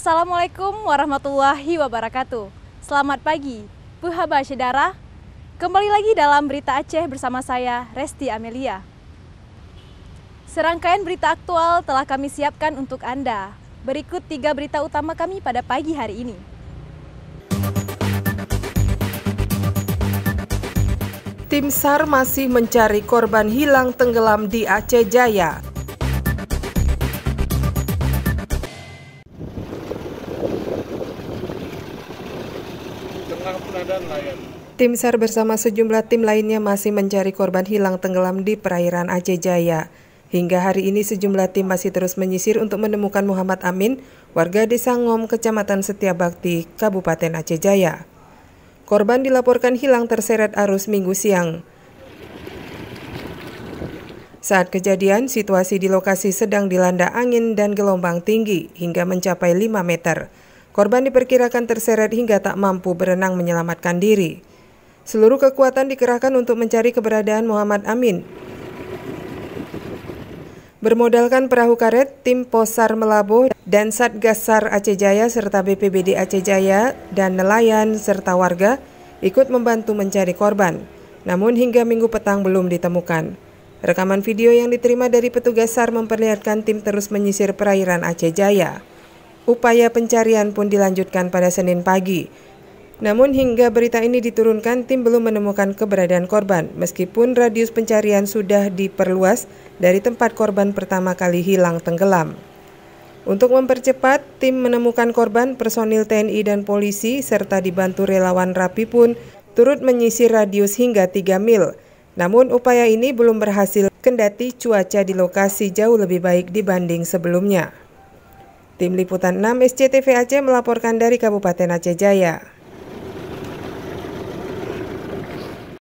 Assalamualaikum warahmatullahi wabarakatuh. Selamat pagi, Puhaba Syedara. Kembali lagi dalam Berita Aceh bersama saya, Resti Amelia. Serangkaian berita aktual telah kami siapkan untuk Anda. Berikut tiga berita utama kami pada pagi hari ini. Tim SAR masih mencari korban hilang tenggelam di Aceh Jaya. Tim SAR bersama sejumlah tim lainnya masih mencari korban hilang tenggelam di perairan Aceh Jaya. Hingga hari ini sejumlah tim masih terus menyisir untuk menemukan Muhammad Amin, warga Desa Ngom, Kecamatan Setiabakti, Kabupaten Aceh Jaya. Korban dilaporkan hilang terseret arus minggu siang. Saat kejadian, situasi di lokasi sedang dilanda angin dan gelombang tinggi hingga mencapai 5 meter. Korban diperkirakan terseret hingga tak mampu berenang menyelamatkan diri. Seluruh kekuatan dikerahkan untuk mencari keberadaan Muhammad Amin. Bermodalkan perahu karet, tim Posar Melabo dan Satgas SAR Aceh Jaya serta BPBD Aceh Jaya dan nelayan serta warga ikut membantu mencari korban. Namun hingga minggu petang belum ditemukan. Rekaman video yang diterima dari petugas SAR memperlihatkan tim terus menyisir perairan Aceh Jaya. Upaya pencarian pun dilanjutkan pada Senin pagi. Namun hingga berita ini diturunkan, tim belum menemukan keberadaan korban, meskipun radius pencarian sudah diperluas dari tempat korban pertama kali hilang tenggelam. Untuk mempercepat, tim menemukan korban, personil TNI dan polisi, serta dibantu relawan Rapi pun turut menyisir radius hingga 3 mil. Namun upaya ini belum berhasil, kendati cuaca di lokasi jauh lebih baik dibanding sebelumnya. Tim Liputan 6 SCTV Aceh melaporkan dari Kabupaten Aceh Jaya.